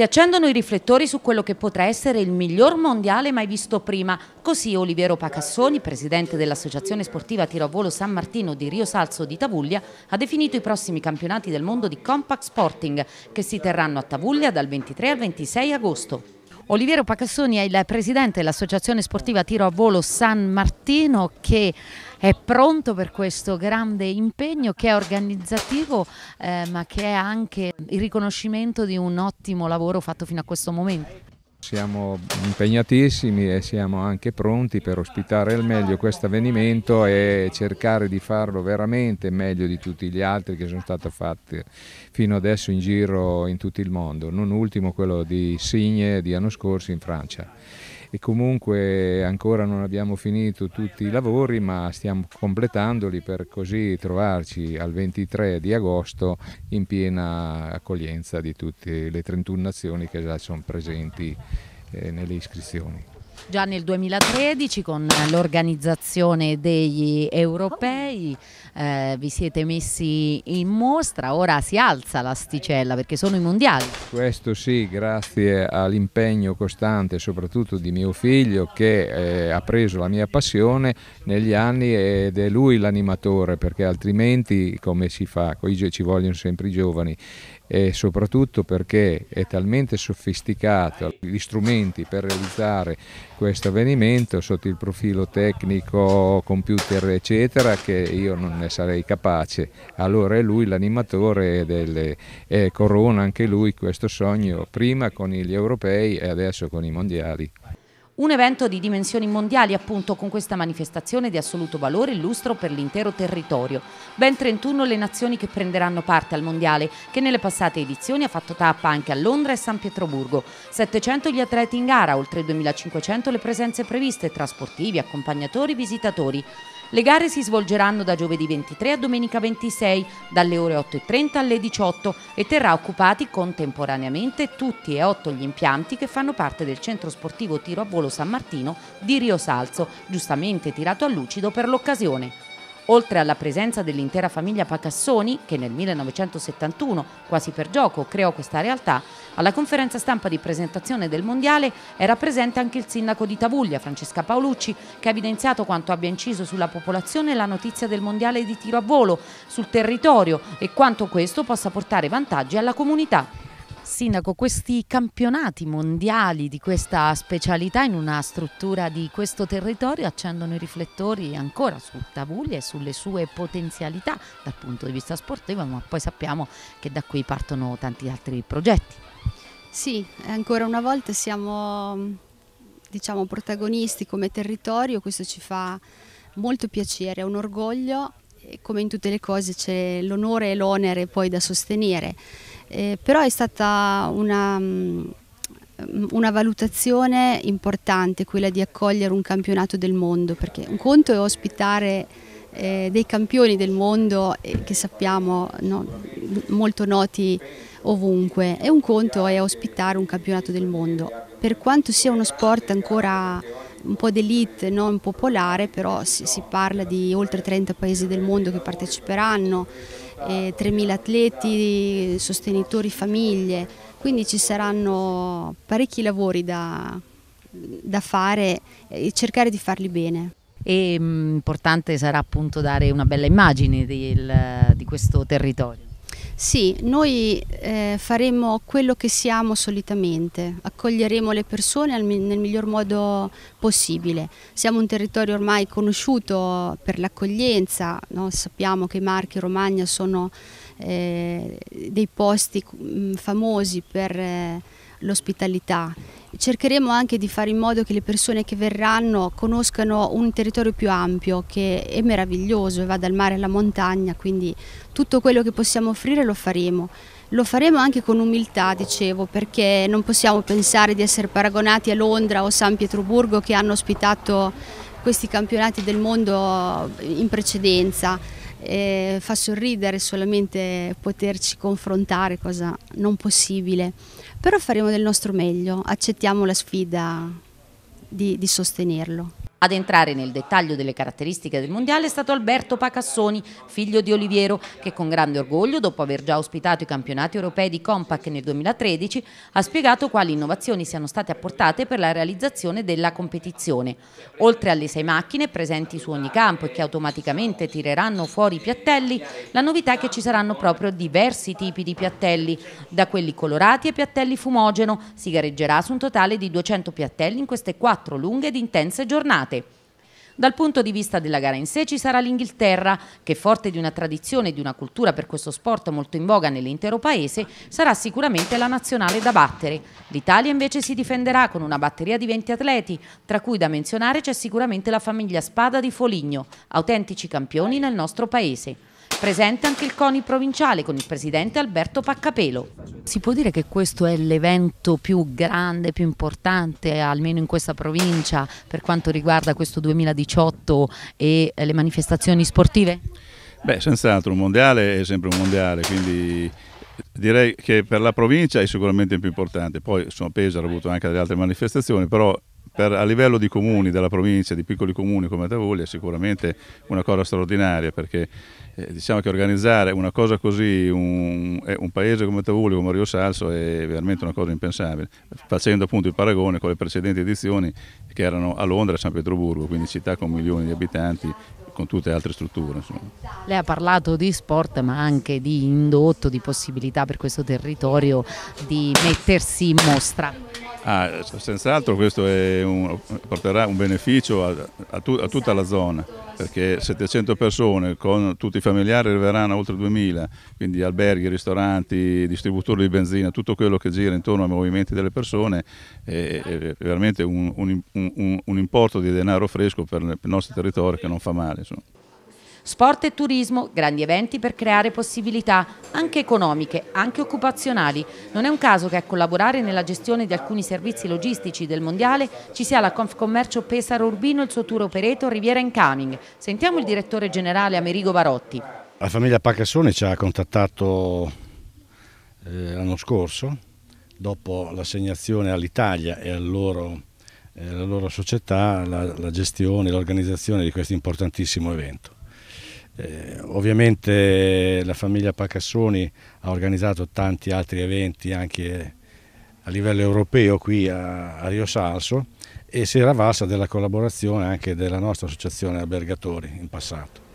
Si accendono i riflettori su quello che potrà essere il miglior mondiale mai visto prima. Così Oliviero Pacassoni, presidente dell'Associazione Sportiva Tiro a Volo San Martino di Rio Salso di Tavuglia, ha definito i prossimi campionati del mondo di Compact Sporting che si terranno a Tavuglia dal 23 al 26 agosto. Oliviero Pacassoni è il presidente dell'Associazione Sportiva Tiro a Volo San Martino che è pronto per questo grande impegno che è organizzativo eh, ma che è anche il riconoscimento di un ottimo lavoro fatto fino a questo momento. Siamo impegnatissimi e siamo anche pronti per ospitare al meglio questo avvenimento e cercare di farlo veramente meglio di tutti gli altri che sono stati fatti fino adesso in giro in tutto il mondo, non ultimo quello di Signe di anno scorso in Francia e comunque ancora non abbiamo finito tutti i lavori ma stiamo completandoli per così trovarci al 23 di agosto in piena accoglienza di tutte le 31 nazioni che già sono presenti eh, nelle iscrizioni già nel 2013 con l'organizzazione degli europei eh, vi siete messi in mostra, ora si alza l'asticella perché sono i mondiali. Questo sì, grazie all'impegno costante soprattutto di mio figlio che eh, ha preso la mia passione negli anni ed è lui l'animatore perché altrimenti come si fa, ci vogliono sempre i giovani e soprattutto perché è talmente sofisticato gli strumenti per realizzare questo avvenimento sotto il profilo tecnico, computer eccetera che io non ne sarei capace. Allora è lui l'animatore del eh, Corona, anche lui questo sogno prima con gli europei e adesso con i mondiali. Un evento di dimensioni mondiali appunto con questa manifestazione di assoluto valore e lustro per l'intero territorio. Ben 31 le nazioni che prenderanno parte al mondiale che nelle passate edizioni ha fatto tappa anche a Londra e San Pietroburgo. 700 gli atleti in gara, oltre 2500 le presenze previste tra sportivi, accompagnatori, visitatori. Le gare si svolgeranno da giovedì 23 a domenica 26, dalle ore 8.30 alle 18 e terrà occupati contemporaneamente tutti e otto gli impianti che fanno parte del centro sportivo tiro a volo San Martino di Rio Salzo, giustamente tirato a lucido per l'occasione. Oltre alla presenza dell'intera famiglia Pacassoni, che nel 1971, quasi per gioco, creò questa realtà, alla conferenza stampa di presentazione del Mondiale era presente anche il sindaco di Tavuglia, Francesca Paolucci, che ha evidenziato quanto abbia inciso sulla popolazione la notizia del Mondiale di tiro a volo, sul territorio e quanto questo possa portare vantaggi alla comunità. Sindaco, questi campionati mondiali di questa specialità in una struttura di questo territorio accendono i riflettori ancora su Tavuglia e sulle sue potenzialità dal punto di vista sportivo, ma poi sappiamo che da qui partono tanti altri progetti. Sì, ancora una volta siamo diciamo, protagonisti come territorio, questo ci fa molto piacere, è un orgoglio e come in tutte le cose c'è l'onore e l'onere poi da sostenere. Eh, però è stata una, mm, una valutazione importante quella di accogliere un campionato del mondo, perché un conto è ospitare eh, dei campioni del mondo eh, che sappiamo no, molto noti ovunque e un conto è ospitare un campionato del mondo. Per quanto sia uno sport ancora un po' d'elite, non popolare, però si, si parla di oltre 30 paesi del mondo che parteciperanno eh, 3.000 atleti, sostenitori, famiglie, quindi ci saranno parecchi lavori da, da fare e cercare di farli bene. E mm, importante sarà appunto dare una bella immagine del, di questo territorio. Sì, noi eh, faremo quello che siamo solitamente, accoglieremo le persone al, nel miglior modo possibile. Siamo un territorio ormai conosciuto per l'accoglienza, no? sappiamo che Marche e Romagna sono eh, dei posti mh, famosi per... Eh, l'ospitalità. Cercheremo anche di fare in modo che le persone che verranno conoscano un territorio più ampio che è meraviglioso e va dal mare alla montagna, quindi tutto quello che possiamo offrire lo faremo. Lo faremo anche con umiltà, dicevo, perché non possiamo pensare di essere paragonati a Londra o San Pietroburgo che hanno ospitato questi campionati del mondo in precedenza eh, fa sorridere solamente poterci confrontare, cosa non possibile, però faremo del nostro meglio, accettiamo la sfida di, di sostenerlo. Ad entrare nel dettaglio delle caratteristiche del Mondiale è stato Alberto Pacassoni, figlio di Oliviero, che con grande orgoglio, dopo aver già ospitato i campionati europei di Compact nel 2013, ha spiegato quali innovazioni siano state apportate per la realizzazione della competizione. Oltre alle sei macchine presenti su ogni campo e che automaticamente tireranno fuori i piattelli, la novità è che ci saranno proprio diversi tipi di piattelli, da quelli colorati ai piattelli fumogeno. Si gareggerà su un totale di 200 piattelli in queste quattro lunghe ed intense giornate giornate. Dal punto di vista della gara in sé ci sarà l'Inghilterra, che forte di una tradizione e di una cultura per questo sport molto in voga nell'intero paese, sarà sicuramente la nazionale da battere. L'Italia invece si difenderà con una batteria di 20 atleti, tra cui da menzionare c'è sicuramente la famiglia Spada di Foligno, autentici campioni nel nostro paese. Presente anche il CONI provinciale con il presidente Alberto Paccapelo. Si può dire che questo è l'evento più grande, più importante, almeno in questa provincia, per quanto riguarda questo 2018 e eh, le manifestazioni sportive? Beh, senz'altro, un mondiale è sempre un mondiale, quindi direi che per la provincia è sicuramente il più importante. Poi insomma, Pesaro ha avuto anche delle altre manifestazioni, però per, a livello di comuni, della provincia, di piccoli comuni come Tavoglia è sicuramente una cosa straordinaria perché eh, diciamo che organizzare una cosa così, un, eh, un paese come Tavoglia, come Rio Salso è veramente una cosa impensabile, facendo appunto il paragone con le precedenti edizioni che erano a Londra e a San Pietroburgo, quindi città con milioni di abitanti con tutte le altre strutture. Insomma. Lei ha parlato di sport ma anche di indotto, di possibilità per questo territorio di mettersi in mostra. Ah, senz'altro questo un, porterà un beneficio a, a, tu, a tutta la zona perché 700 persone con tutti i familiari arriveranno a oltre 2000, quindi alberghi, ristoranti, distributori di benzina, tutto quello che gira intorno ai movimenti delle persone è, è veramente un, un, un, un, importo di denaro fresco per il nostro territorio che non fa male. Insomma. Sport e turismo, grandi eventi per creare possibilità, anche economiche, anche occupazionali. Non è un caso che a collaborare nella gestione di alcuni servizi logistici del Mondiale ci sia la Confcommercio Pesaro Urbino e il suo tour operator Riviera Incoming. Sentiamo il direttore generale Amerigo Barotti. La famiglia Pacassone ci ha contattato eh, l'anno scorso, dopo l'assegnazione all'Italia e al loro eh, la loro società, la, la gestione, l'organizzazione di questo importantissimo evento. Eh, ovviamente la famiglia Pacassoni ha organizzato tanti altri eventi anche a livello europeo qui a, a Rio Salso e si era valsa della collaborazione anche della nostra associazione albergatori in passato.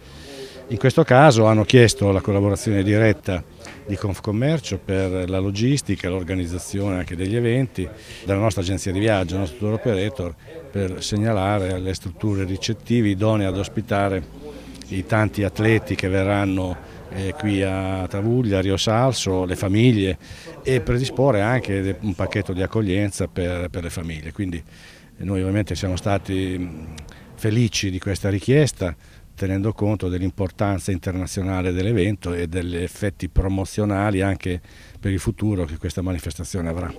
In questo caso hanno chiesto la collaborazione diretta di Confcommercio per la logistica, l'organizzazione anche degli eventi, della nostra agenzia di viaggio, il nostro tour operator, per segnalare le strutture ricettive idonee ad ospitare i tanti atleti che verranno eh, qui a Tavuglia, a Rio Salso, le famiglie e predisporre anche un pacchetto di accoglienza per, per le famiglie. Quindi eh, noi ovviamente siamo stati felici di questa richiesta tenendo conto dell'importanza internazionale dell'evento e degli effetti promozionali anche per il futuro che questa manifestazione avrà.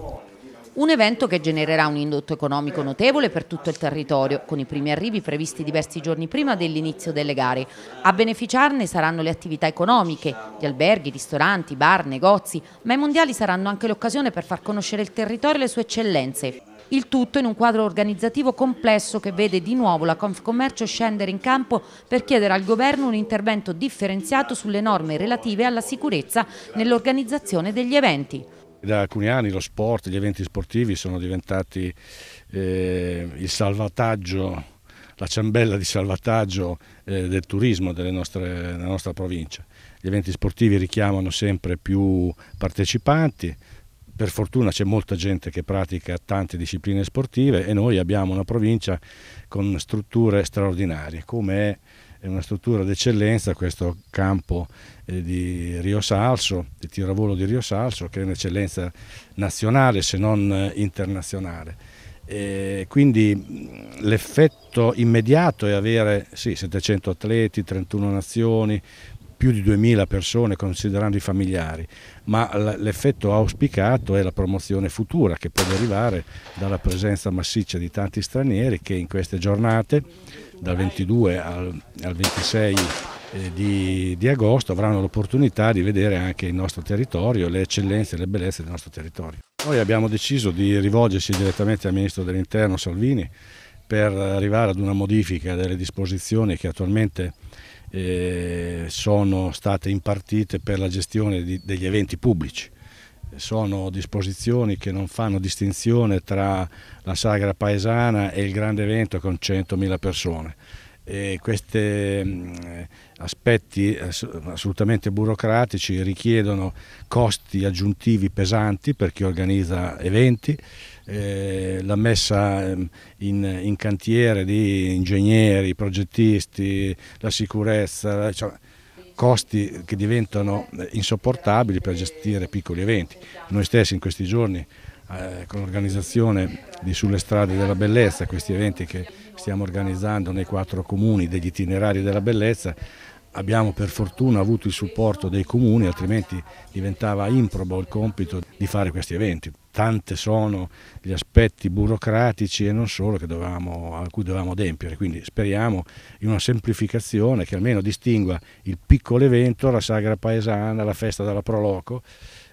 Un evento che genererà un indotto economico notevole per tutto il territorio, con i primi arrivi previsti diversi giorni prima dell'inizio delle gare. A beneficiarne saranno le attività economiche, gli alberghi, ristoranti, bar, negozi, ma i mondiali saranno anche l'occasione per far conoscere il territorio e le sue eccellenze. Il tutto in un quadro organizzativo complesso che vede di nuovo la Confcommercio scendere in campo per chiedere al governo un intervento differenziato sulle norme relative alla sicurezza nell'organizzazione degli eventi da alcuni anni lo sport, gli eventi sportivi sono diventati eh, il salvataggio, la ciambella di salvataggio eh, del turismo nostre, della nostra provincia. Gli eventi sportivi richiamano sempre più partecipanti, per fortuna c'è molta gente che pratica tante discipline sportive e noi abbiamo una provincia con strutture straordinarie, come è è una struttura d'eccellenza, questo campo eh, di Rio Salso, di tiravolo di Rio Salso, che è un'eccellenza nazionale se non eh, internazionale. E quindi mm, l'effetto immediato è avere sì, 700 atleti, 31 nazioni, più di 2000 persone considerando i familiari, ma l'effetto auspicato è la promozione futura che può derivare dalla presenza massiccia di tanti stranieri che in queste giornate dal 22 al, al 26 eh, di, di, agosto avranno l'opportunità di vedere anche il nostro territorio, le eccellenze e le bellezze del nostro territorio. Noi abbiamo deciso di rivolgersi direttamente al Ministro dell'Interno Salvini per arrivare ad una modifica delle disposizioni che attualmente eh, sono state impartite per la gestione di, degli eventi pubblici. Sono disposizioni che non fanno distinzione tra la sagra paesana e il grande evento con 100.000 persone e questi mm, aspetti assolutamente burocratici richiedono costi aggiuntivi pesanti per chi organizza eventi, eh, la messa ehm, in, in, cantiere di ingegneri, progettisti, la sicurezza, cioè, costi che diventano eh, insopportabili per gestire piccoli eventi. Noi stessi in questi giorni eh, con l'organizzazione di Sulle strade della bellezza, questi eventi che stiamo organizzando nei quattro comuni degli itinerari della bellezza, abbiamo per fortuna avuto il supporto dei comuni, altrimenti diventava improbo il compito di fare questi eventi. Tante sono gli aspetti burocratici e non solo dovevamo, a cui dovevamo adempiere, quindi speriamo in una semplificazione che almeno distingua il piccolo evento, la sagra paesana, la festa della Proloco,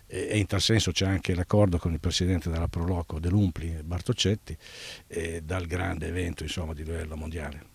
e in tal senso c'è anche l'accordo con il presidente della Proloco dell'Umpli, Bartoccetti, eh, dal grande evento insomma, di livello mondiale.